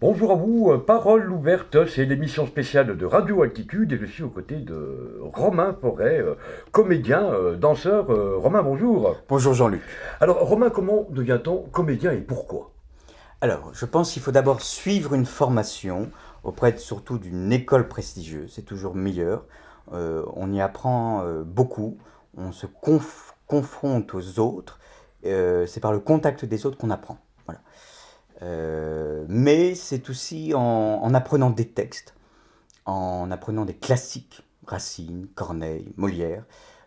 Bonjour à vous, euh, parole ouverte, c'est l'émission spéciale de Radio Altitude et je suis aux côtés de Romain Forêt, euh, comédien, euh, danseur. Romain, bonjour. Bonjour Jean-Luc. Alors Romain, comment devient-on comédien et pourquoi Alors je pense qu'il faut d'abord suivre une formation auprès surtout d'une école prestigieuse, c'est toujours meilleur. on y apprend beaucoup, on se confronte aux autres, c'est par le contact des autres qu'on apprend. Voilà mais c'est aussi en, apprenant des textes, en apprenant des classiques, Racine, Corneille, Molière,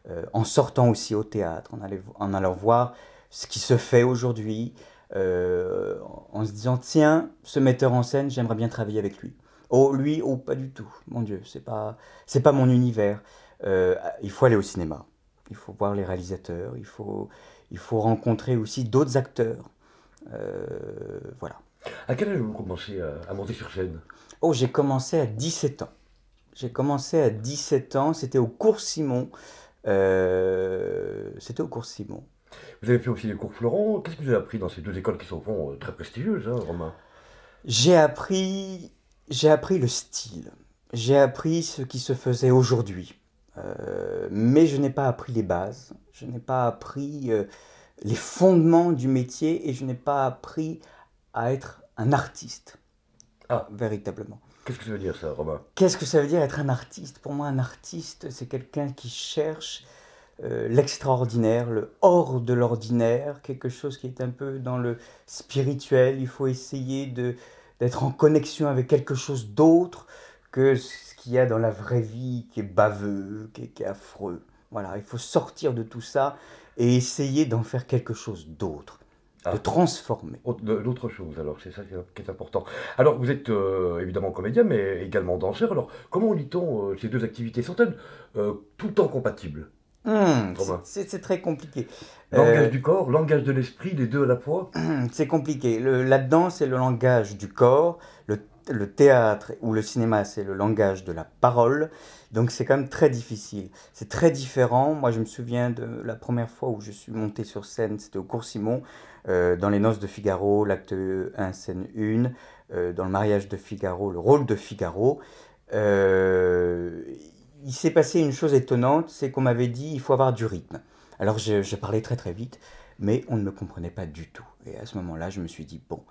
euh, en sortant aussi au théâtre, en, allant voir ce qui se fait aujourd'hui, euh, en se disant tiens, ce metteur en scène, j'aimerais bien travailler avec lui. Oh lui, oh pas du tout, mon Dieu, c'est pas, c'est pas mon univers. Euh, il faut aller au cinéma, il faut voir les réalisateurs, il faut, il faut rencontrer aussi d'autres acteurs euh, voilà. À quel âge vous commencez à, monter sur scène Oh, j'ai commencé à 17 ans. J'ai commencé à 17 ans, c'était au cours Simon. Euh, c'était au cours Simon. Vous avez fait aussi les cours Florent. Qu'est-ce que vous avez appris dans ces deux écoles qui sont au fond euh, très prestigieuses, hein, Romain J'ai appris, j'ai appris le style. J'ai appris ce qui se faisait aujourd'hui. mais je n'ai pas appris les bases. Je n'ai pas appris les fondements du métier et je n'ai pas appris à être un artiste. Ah. ah. Véritablement. Qu'est-ce que ça veut dire ça, Romain Qu'est-ce que ça veut dire être un artiste Pour moi, un artiste, c'est quelqu'un qui cherche euh, l'extraordinaire, le hors de l'ordinaire, quelque chose qui est un peu dans le spirituel. Il faut essayer de, d'être en connexion avec quelque chose d'autre que ce qu'il y a dans la vraie vie, qui est baveux, qui est affreux. Voilà, il faut sortir de tout ça et essayer d'en faire quelque chose d'autre. De ah. transformer. d'autres chose, alors, c'est ça qui est important. Alors, vous êtes euh, évidemment comédien, mais également danseur. Alors, comment lit-on euh, ces deux activités sont elles euh, tout le temps compatibles hmm, c'est très compliqué. Langage du corps, langage de l'esprit, les deux à la fois hmm, C'est compliqué. Le, la danse, c'est le langage du corps. Le le théâtre ou le cinéma, c'est le langage de la parole. Donc c'est quand même très difficile. C'est très différent. Moi, je me souviens de la première fois où je suis monté sur scène, c'était au Cours Simon, euh, dans Les Noces de Figaro, l'acte 1, scène 1, euh, dans Le mariage de Figaro, le rôle de Figaro. Euh, il s'est passé une chose étonnante, c'est qu'on m'avait dit il faut avoir du rythme. Alors j'ai je parlais très très vite, mais on ne me comprenait pas du tout. Et à ce moment-là, je me suis dit bon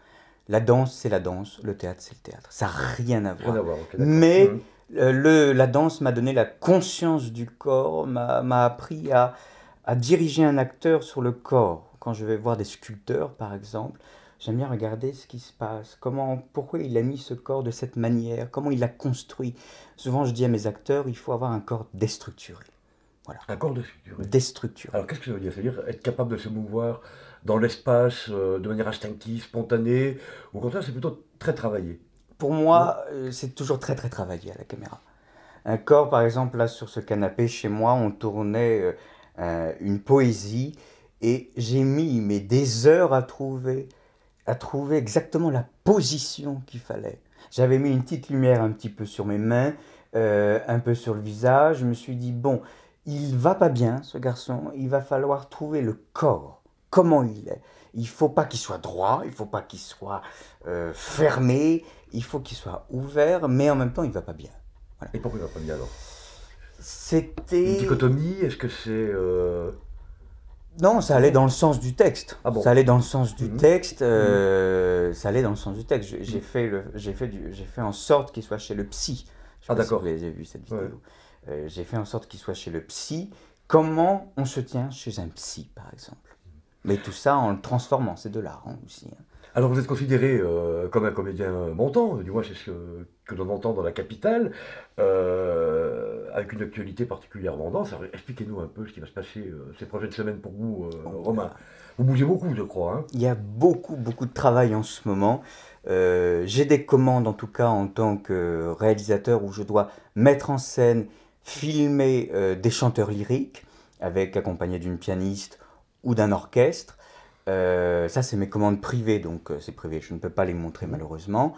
la danse, c'est la danse, le théâtre, c'est le théâtre. Ça n'a rien à voir. Mais mmh. euh, le, la danse m'a donné la conscience du corps, m'a appris à, à, diriger un acteur sur le corps. Quand je vais voir des sculpteurs, par exemple, j'aime bien regarder ce qui se passe, comment, pourquoi il a mis ce corps de cette manière, comment il l'a construit. Souvent, je dis à mes acteurs, il faut avoir un corps déstructuré. Voilà. corps déstructuré. Alors qu'est-ce que ça veut dire C'est-à-dire être capable de se mouvoir dans l'espace euh, de manière instinctive, spontanée, au contraire, c'est plutôt très travaillé. Pour moi, euh, c'est toujours très très travaillé à la caméra. Un corps, par exemple, là sur ce canapé chez moi, on tournait euh, une poésie et j'ai mis mais des heures à trouver, à trouver exactement la position qu'il fallait. J'avais mis une petite lumière un petit peu sur mes mains, un peu sur le visage. Je me suis dit bon, il va pas bien, ce garçon. Il va falloir trouver le corps, comment il est. Il faut pas qu'il soit droit, il faut pas qu'il soit euh, fermé, il faut qu'il soit ouvert, mais en même temps, il va pas bien. Et pourquoi il va pas bien alors C'était. Une dichotomie Est-ce que c'est. Euh, non, ça allait dans le sens du texte. Ah bon. Ça allait dans le sens du mhm. texte. Euh, mhm. Ça allait dans le sens du texte. J'ai mhm. fait, le, fait, du, fait en sorte qu'il soit chez le psy. Je ah d'accord. Si vous avez vu cette vidéo. Euh, j'ai fait en sorte qu'il soit chez le psy. Comment on se tient chez un psy, par exemple Mais tout ça en le transformant, c'est de l'art hein, aussi. Hein. Alors vous êtes considéré euh, comme un comédien montant, du moins c'est ce que, l'on entend dans la capitale, euh, avec une actualité particulièrement dense. Expliquez-nous un peu ce qui va se passer ces prochaines semaines pour vous, oh, Romain. Vous bougez beaucoup, je crois. Hein. Il y a beaucoup, beaucoup de travail en ce moment. J'ai des commandes, en tout cas, en tant que réalisateur, où je dois mettre en scène filmer euh, des chanteurs lyriques, avec accompagné d'une pianiste ou d'un orchestre. Euh, ça, c'est mes commandes privées, donc euh, c'est privé, je ne peux pas les montrer malheureusement.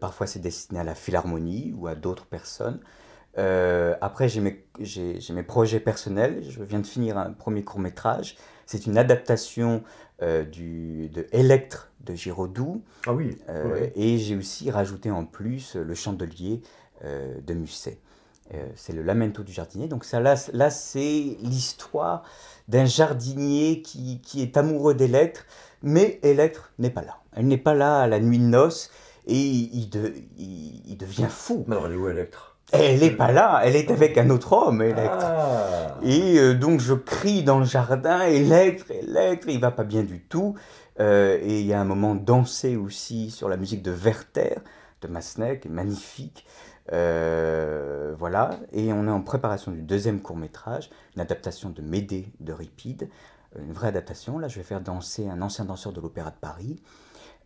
parfois, c'est destiné à la philharmonie ou à d'autres personnes. après, j'ai mes, projets personnels. Je viens de finir un premier court métrage. C'est une adaptation de Electre de Giraudoux. Ah oui. Et j'ai aussi rajouté en plus le chandelier de Musset. Euh, c'est le lamento du jardinier. Donc ça, là, c'est l'histoire d'un jardinier qui, est amoureux d'Electre, mais Electre n'est pas là. Elle n'est pas là à la nuit de noces et il, devient fou. Mais alors elle est Electre Elle n'est pas là, elle est avec un autre homme, Electre. Ah. Et euh, donc je crie dans le jardin, Electre, Electre, il va pas bien du tout. Euh, et il y a un moment dansé aussi sur la musique de Werther, de Massenet, magnifique. Euh, voilà, et on est en préparation du deuxième court métrage, une adaptation de Médée de Ripide, une vraie adaptation. Là, je vais faire danser un ancien danseur de l'Opéra de Paris,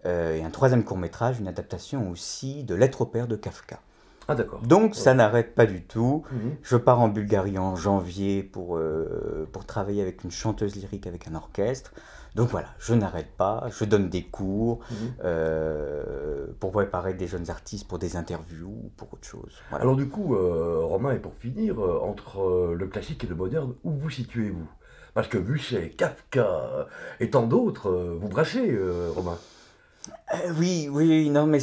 euh, et un troisième court métrage, une adaptation aussi de Lettre au père de Kafka. Ah, d'accord. Donc ça n'arrête pas du tout. Mhm. Je pars en Bulgarie en janvier pour, euh, pour travailler avec une chanteuse lyrique, avec un orchestre. Donc voilà, je n'arrête pas, je donne des cours mhm. euh, pour préparer des jeunes artistes pour des interviews ou pour autre chose. Alors du coup, euh, Romain, et pour finir, entre le classique et le moderne, où vous situez-vous Parce que Buchet, Kafka et tant d'autres, vous brassez, Romain. oui, oui, non, mais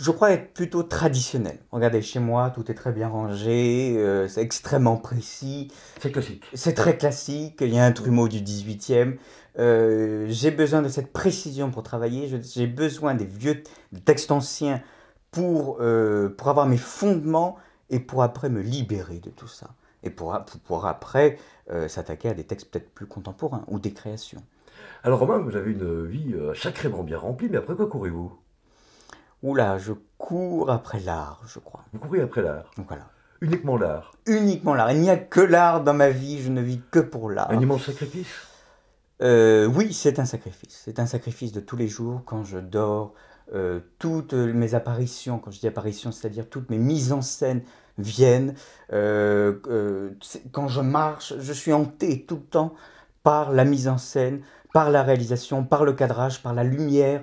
je crois être plutôt traditionnel. Regardez, chez moi, tout est très bien rangé, euh, c'est extrêmement précis. C'est classique. C'est très classique, il y a un trumeau du 18e. Euh, j'ai besoin de cette précision pour travailler, j'ai besoin des vieux textes anciens pour, euh, pour avoir mes fondements et pour après me libérer de tout ça. Et pour, pour après s'attaquer à des textes peut-être plus contemporains ou des créations. Alors Romain, vous avez une vie sacrément bien remplie, mais après quoi courez-vous Oula, je cours après l'art, je crois. Vous courez après l'art Donc voilà. Uniquement l'art Uniquement l'art. Il n'y a que l'art dans ma vie, je ne vis que pour l'art. Un immense sacrifice euh, Oui, c'est un sacrifice. C'est un sacrifice de tous les jours quand je dors. Euh, toutes mes apparitions, quand je dis apparitions, c'est-à-dire toutes mes mises en scène viennent. Euh, quand je marche, je suis hanté tout le temps par la mise en scène, par la réalisation, par le cadrage, par la lumière,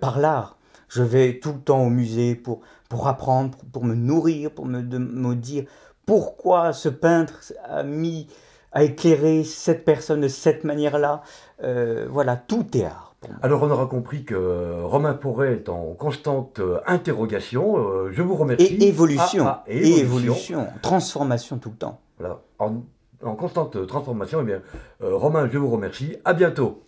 par l'art. Je vais tout le temps au musée pour, pour apprendre, pour me nourrir, pour me, dire pourquoi ce peintre a mis à éclairer cette personne de cette manière-là. Euh, voilà, tout est art. Alors on aura compris que Romain Porret est en constante euh, interrogation. Euh, je vous remercie. Et évolution. et ah, ah, évolution. Transformation tout le temps. Voilà. En, constante transformation. Eh bien, Romain, je vous remercie. À bientôt.